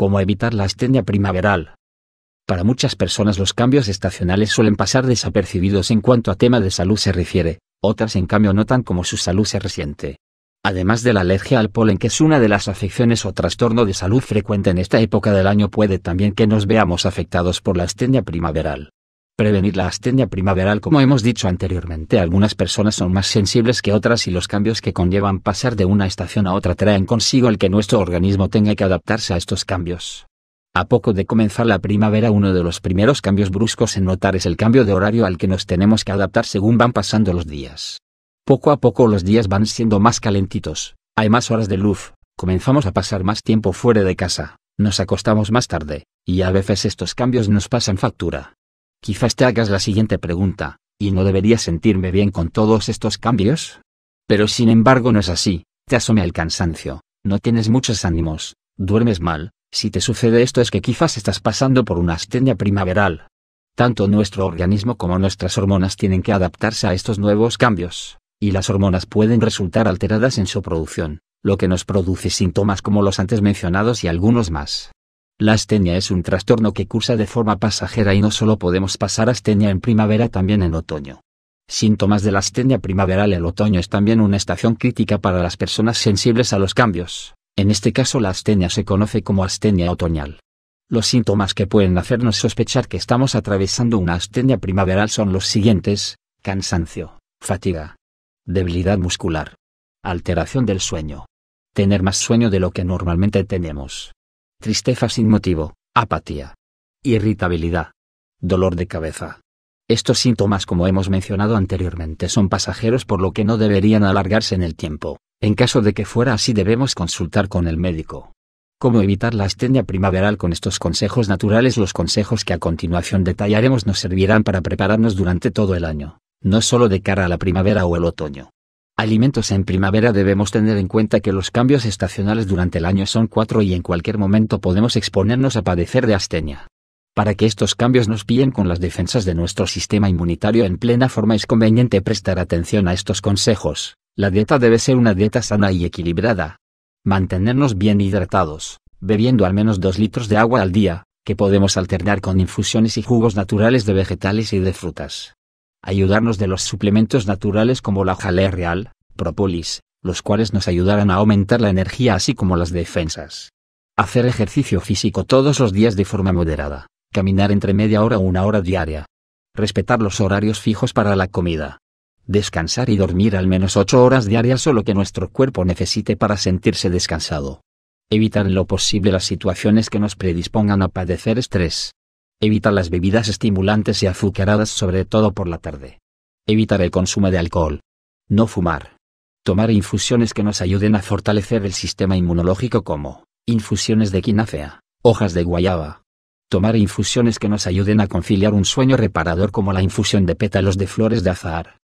Cómo evitar la astenia primaveral. Para muchas personas los cambios estacionales suelen pasar desapercibidos en cuanto a tema de salud se refiere, otras en cambio notan como su salud se resiente. Además de la alergia al polen que es una de las afecciones o trastorno de salud frecuente en esta época del año puede también que nos veamos afectados por la astenia primaveral prevenir la astenia primaveral. Como hemos dicho anteriormente, algunas personas son más sensibles que otras y los cambios que conllevan pasar de una estación a otra traen consigo el que nuestro organismo tenga que adaptarse a estos cambios. A poco de comenzar la primavera, uno de los primeros cambios bruscos en notar es el cambio de horario al que nos tenemos que adaptar según van pasando los días. Poco a poco los días van siendo más calentitos, hay más horas de luz, comenzamos a pasar más tiempo fuera de casa, nos acostamos más tarde, y a veces estos cambios nos pasan factura. Quizás te hagas la siguiente pregunta, ¿y no debería sentirme bien con todos estos cambios? Pero sin embargo no es así, te asome al cansancio, no tienes muchos ánimos, duermes mal, si te sucede esto es que quizás estás pasando por una astenia primaveral. Tanto nuestro organismo como nuestras hormonas tienen que adaptarse a estos nuevos cambios, y las hormonas pueden resultar alteradas en su producción, lo que nos produce síntomas como los antes mencionados y algunos más. La astenia es un trastorno que cursa de forma pasajera y no solo podemos pasar astenia en primavera, también en otoño. Síntomas de la astenia primaveral El otoño es también una estación crítica para las personas sensibles a los cambios. En este caso la astenia se conoce como astenia otoñal. Los síntomas que pueden hacernos sospechar que estamos atravesando una astenia primaveral son los siguientes, cansancio, fatiga, debilidad muscular, alteración del sueño, tener más sueño de lo que normalmente tenemos tristeza sin motivo, apatía, irritabilidad, dolor de cabeza. Estos síntomas, como hemos mencionado anteriormente, son pasajeros por lo que no deberían alargarse en el tiempo. En caso de que fuera así debemos consultar con el médico. ¿Cómo evitar la astenia primaveral con estos consejos naturales? Los consejos que a continuación detallaremos nos servirán para prepararnos durante todo el año, no solo de cara a la primavera o el otoño. Alimentos en primavera debemos tener en cuenta que los cambios estacionales durante el año son cuatro y en cualquier momento podemos exponernos a padecer de astenia. Para que estos cambios nos pillen con las defensas de nuestro sistema inmunitario en plena forma es conveniente prestar atención a estos consejos. La dieta debe ser una dieta sana y equilibrada. Mantenernos bien hidratados, bebiendo al menos 2 litros de agua al día, que podemos alternar con infusiones y jugos naturales de vegetales y de frutas ayudarnos de los suplementos naturales como la jalea real, propolis, los cuales nos ayudarán a aumentar la energía así como las defensas. Hacer ejercicio físico todos los días de forma moderada, caminar entre media hora o una hora diaria. Respetar los horarios fijos para la comida. Descansar y dormir al menos 8 horas diarias o lo que nuestro cuerpo necesite para sentirse descansado. Evitar en lo posible las situaciones que nos predispongan a padecer estrés evitar las bebidas estimulantes y azucaradas sobre todo por la tarde. Evitar el consumo de alcohol. No fumar. Tomar infusiones que nos ayuden a fortalecer el sistema inmunológico como infusiones de quinácea, hojas de guayaba. Tomar infusiones que nos ayuden a conciliar un sueño reparador como la infusión de pétalos de flores de azahar.